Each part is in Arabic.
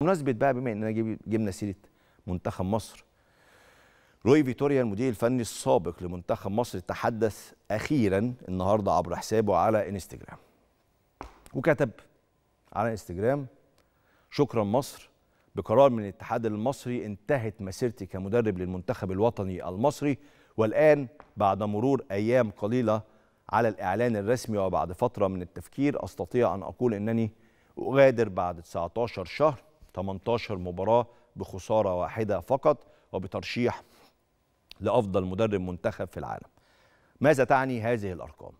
بمناسبه بقى بما اننا جبنا سيره منتخب مصر روي فيتوريا المدير الفني السابق لمنتخب مصر تحدث اخيرا النهارده عبر حسابه على انستجرام وكتب على انستجرام شكرا مصر بقرار من الاتحاد المصري انتهت مسيرتي كمدرب للمنتخب الوطني المصري والان بعد مرور ايام قليله على الاعلان الرسمي وبعد فتره من التفكير استطيع ان اقول انني اغادر بعد 19 شهر 18 مباراة بخسارة واحدة فقط وبترشيح لأفضل مدرب منتخب في العالم ماذا تعني هذه الأرقام؟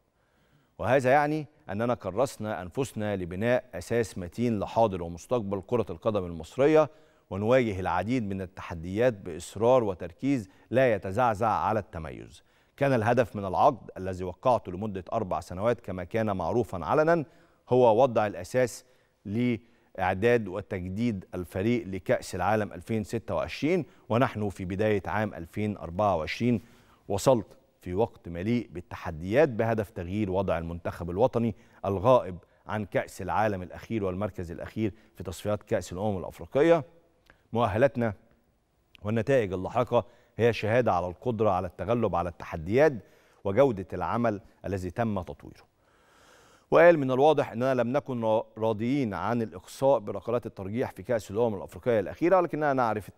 وهذا يعني أننا كرسنا أنفسنا لبناء أساس متين لحاضر ومستقبل كرة القدم المصرية ونواجه العديد من التحديات بإصرار وتركيز لا يتزعزع على التميز كان الهدف من العقد الذي وقعته لمدة أربع سنوات كما كان معروفا علنا هو وضع الأساس للمدرب إعداد وتجديد الفريق لكأس العالم 2026 ونحن في بداية عام 2024 وصلت في وقت مليء بالتحديات بهدف تغيير وضع المنتخب الوطني الغائب عن كأس العالم الأخير والمركز الأخير في تصفيات كأس الأمم الأفريقية مؤهلتنا والنتائج اللاحقة هي شهادة على القدرة على التغلب على التحديات وجودة العمل الذي تم تطويره وقال من الواضح أننا لم نكن راضيين عن الإقصاء بركلات الترجيح في كأس الأمم الأفريقية الأخيرة لكننا نعرف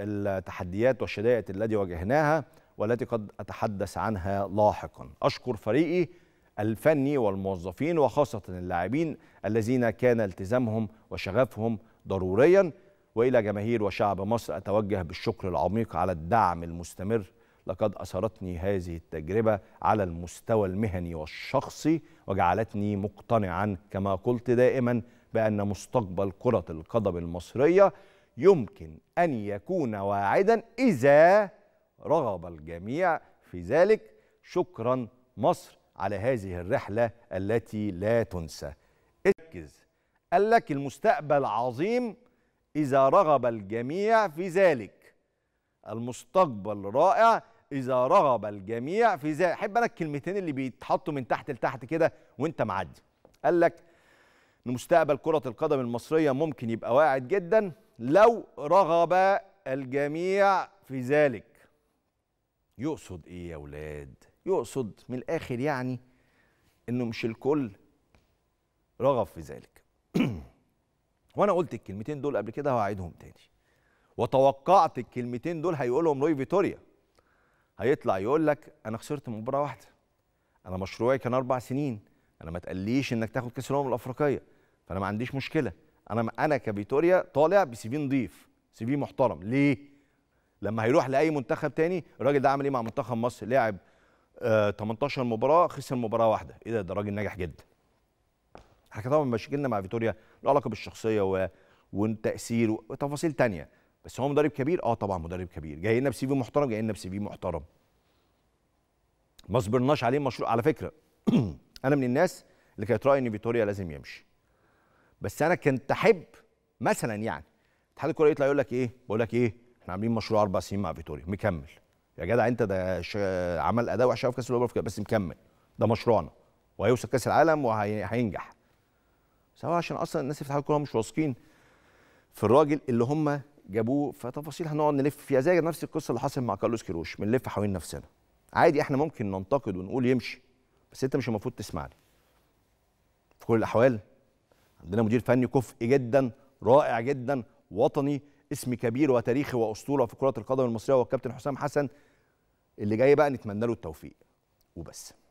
التحديات والشدائد التي واجهناها والتي قد أتحدث عنها لاحقا أشكر فريقي الفني والموظفين وخاصة اللاعبين الذين كان التزامهم وشغفهم ضروريا وإلى جماهير وشعب مصر أتوجه بالشكر العميق على الدعم المستمر لقد أثرتني هذه التجربة على المستوى المهني والشخصي وجعلتني مقتنعا كما قلت دائما بأن مستقبل كرة القدم المصرية يمكن أن يكون واعدا إذا رغب الجميع في ذلك شكرا مصر على هذه الرحلة التي لا تنسى اركز قال لك المستقبل عظيم إذا رغب الجميع في ذلك المستقبل رائع اذا رغب الجميع في ذلك احب انا الكلمتين اللي بيتحطوا من تحت لتحت كده وانت معدي قال لك ان مستقبل كره القدم المصريه ممكن يبقى واعد جدا لو رغب الجميع في ذلك يقصد ايه يا ولاد يقصد من الاخر يعني انه مش الكل رغب في ذلك وانا قلت الكلمتين دول قبل كده هعيدهم تاني وتوقعت الكلمتين دول هيقولهم روي فيتوريا هيطلع يقول لك انا خسرت مباراه واحده انا مشروعي كان اربع سنين انا ما تقليش انك تاخد كاس الامم الافريقيه فانا ما عنديش مشكله انا انا كفيتوريا طالع بسي في نضيف سي في محترم ليه لما هيروح لاي منتخب تاني الراجل ده عمل ايه مع منتخب مصر لعب آه 18 مباراه خسر مباراه واحده ايه ده ده راجل ناجح جدا احنا طبعا مشاكلنا مع فيتوريا له علاقه بالشخصيه و... والتاثير وتفاصيل تانية بس هو مدرب كبير اه طبعا مدرب كبير جاي لنا بسي في محترم جاي لنا بسي في محترم ما صبرناش عليه مشروع على فكره انا من الناس اللي كانت رايي ان فيتوريا لازم يمشي بس انا كنت احب مثلا يعني اتحاد الكوره يطلع يقول لك ايه بقول لك ايه احنا عاملين مشروع اربع سنين مع فيتوريا مكمل يا جدع انت ده عمل اداء وحش في كاس الاوروبا بس مكمل ده مشروعنا وهيوصل كاس العالم وهينجح سواء عشان اصلا الناس في اتحاد الكوره مش واثقين في الراجل اللي هم جابوه فتفاصيل هنقعد نلف فيها زي نفس القصه اللي حصلت مع كارلوس كيروش بنلف حوالين نفسنا عادي احنا ممكن ننتقد ونقول يمشي بس انت مش المفروض تسمعني في كل الاحوال عندنا مدير فني كفء جدا رائع جدا وطني اسم كبير وتاريخي واسطوره في كره القدم المصريه والكابتن حسام حسن اللي جاي بقى نتمنى له التوفيق وبس